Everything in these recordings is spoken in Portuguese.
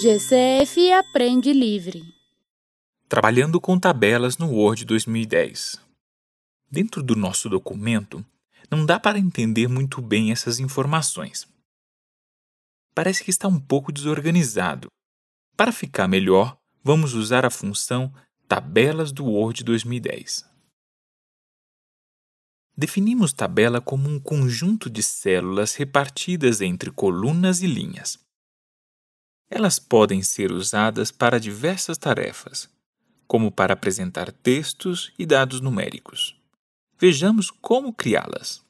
GCF Aprende Livre Trabalhando com tabelas no Word 2010. Dentro do nosso documento, não dá para entender muito bem essas informações. Parece que está um pouco desorganizado. Para ficar melhor, vamos usar a função Tabelas do Word 2010. Definimos tabela como um conjunto de células repartidas entre colunas e linhas. Elas podem ser usadas para diversas tarefas, como para apresentar textos e dados numéricos. Vejamos como criá-las.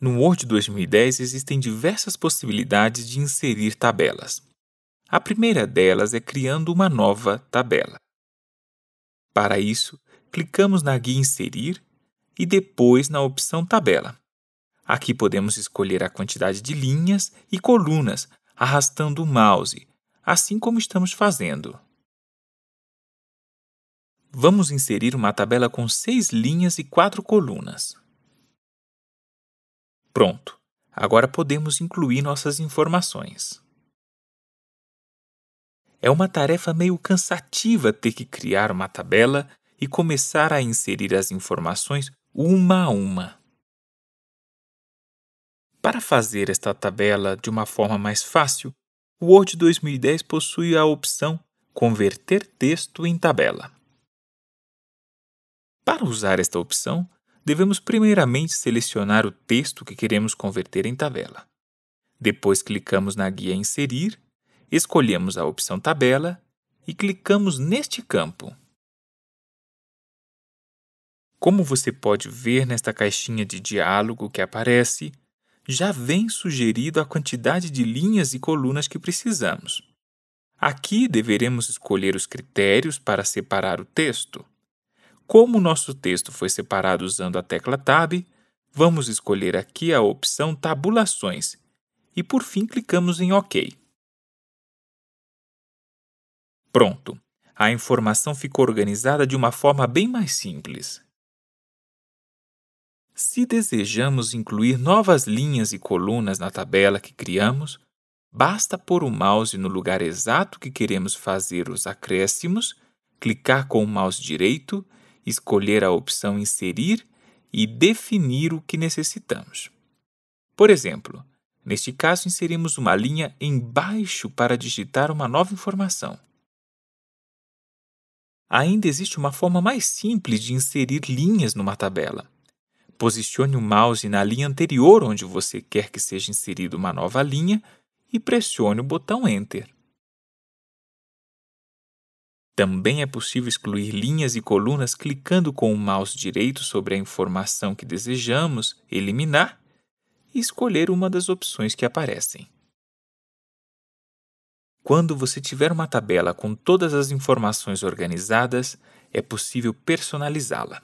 No Word 2010 existem diversas possibilidades de inserir tabelas. A primeira delas é criando uma nova tabela. Para isso, clicamos na guia Inserir e depois na opção Tabela. Aqui podemos escolher a quantidade de linhas e colunas arrastando o mouse, assim como estamos fazendo. Vamos inserir uma tabela com seis linhas e quatro colunas. Pronto! Agora podemos incluir nossas informações. É uma tarefa meio cansativa ter que criar uma tabela e começar a inserir as informações uma a uma. Para fazer esta tabela de uma forma mais fácil, o Word 2010 possui a opção Converter texto em tabela. Para usar esta opção, devemos primeiramente selecionar o texto que queremos converter em tabela. Depois clicamos na guia Inserir, escolhemos a opção Tabela e clicamos neste campo, como você pode ver nesta caixinha de diálogo que aparece, já vem sugerido a quantidade de linhas e colunas que precisamos. Aqui deveremos escolher os critérios para separar o texto. Como o nosso texto foi separado usando a tecla Tab, vamos escolher aqui a opção Tabulações e, por fim, clicamos em OK. Pronto! A informação ficou organizada de uma forma bem mais simples. Se desejamos incluir novas linhas e colunas na tabela que criamos, basta pôr o mouse no lugar exato que queremos fazer os acréscimos, clicar com o mouse direito, escolher a opção Inserir e definir o que necessitamos. Por exemplo, neste caso inserimos uma linha embaixo para digitar uma nova informação. Ainda existe uma forma mais simples de inserir linhas numa tabela. Posicione o mouse na linha anterior onde você quer que seja inserida uma nova linha e pressione o botão Enter. Também é possível excluir linhas e colunas clicando com o mouse direito sobre a informação que desejamos eliminar e escolher uma das opções que aparecem. Quando você tiver uma tabela com todas as informações organizadas, é possível personalizá-la.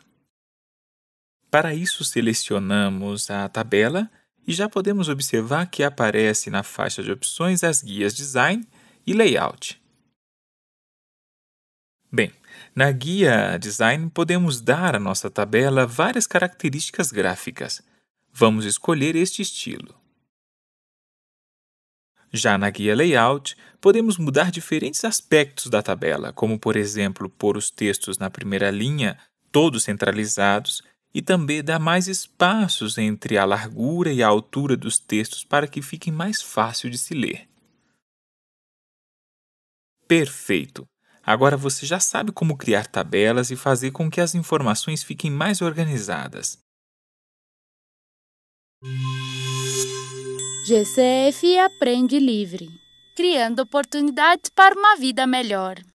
Para isso, selecionamos a tabela e já podemos observar que aparece na faixa de opções as guias Design e Layout. Bem, na guia Design podemos dar à nossa tabela várias características gráficas. Vamos escolher este estilo. Já na guia Layout, podemos mudar diferentes aspectos da tabela, como, por exemplo, pôr os textos na primeira linha, todos centralizados, e também dá mais espaços entre a largura e a altura dos textos para que fiquem mais fácil de se ler. Perfeito! Agora você já sabe como criar tabelas e fazer com que as informações fiquem mais organizadas. GCF Aprende Livre criando oportunidades para uma vida melhor.